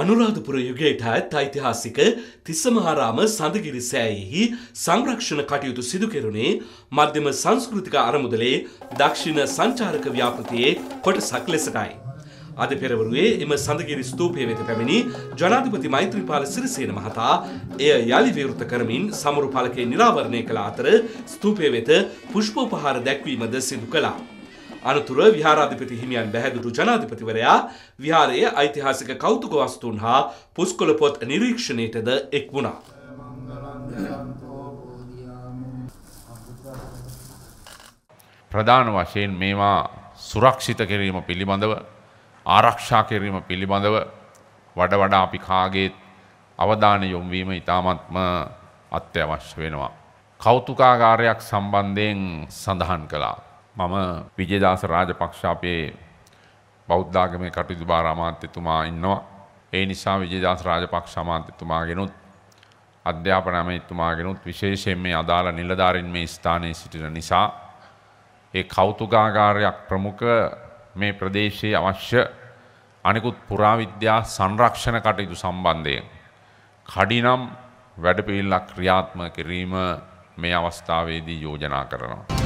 අනුරාධපුර යුගයට අයත් ඓතිහාසික තිස්සමහාරාම සඳගිරි සෑයෙහි සංරක්ෂණ කටයුතු සිදු කෙරුණේ මධ්‍යම සංස්කෘතික අරමුදලේ දක්ෂිණ සංචාරක ව්‍යාපෘතියේ කොටසක් ලෙසටයි. අද පෙරවරුවේ එම සඳගිරි ස්තූපය වෙත පැමිණි ජනාධිපති මෛත්‍රීපාල සිරිසේන මහතා එය යළි විවෘත කරමින් සමරු පලකේ නිරාවරණය කළ අතර ස්තූපය වෙත පුෂ්පෝපහාර දැක්වීමද සිදු කළා. අනතුර විහාරාධිපති හිමියන් බැහැදුරු ජනාධිපතිවරයා විහාරයේ ඓතිහාසික කෞතුක වස්තුන් හා පුස්කොළ පොත් නිරීක්ෂණයටද එක් වුණා. ප්‍රධාන වශයෙන් මේවා සුරක්ෂිත කිරීම පිළිබඳව ආරක්ෂා කිරීම පිළිබඳව වඩ වඩා අපි කාගේත් අවධානය යොම්වීම ඉතාමත්ම අත්‍යවශ්‍ය වෙනවා. කෞතුකාගාරයක් සම්බන්ධයෙන් සඳහන් කලා. මම විජේදාස රාජපක්ෂ අපේ බෞද්ධාගමේ කටයුතු භාර අමාත්‍යතුමා ඉන්නවා. ඒ නිසා විජේදාස රාජපක්ෂ අමාත්‍යතුමාගෙනුත් අධ්‍යාපන අමාත්‍යතුමාගෙනුත් විශේෂයෙන් මේ අදාළ නිලධාරීන් මේ ස්ථානයේ සිටින නිසා ඒ කෞතුකාගාරයක් ප්‍රමුඛ මේ ප්‍රදේශයේ අවශ්‍ය අනිකුත් පුරාවිද්‍යා සංරක්ෂණ කටයුතු සම්බන්ධයෙන් කඩිනම් වැඩපිළිවෙලක් ක්‍රියාත්මක කිරීම මේ අවස්ථාවේදී යෝජනා කරනවා.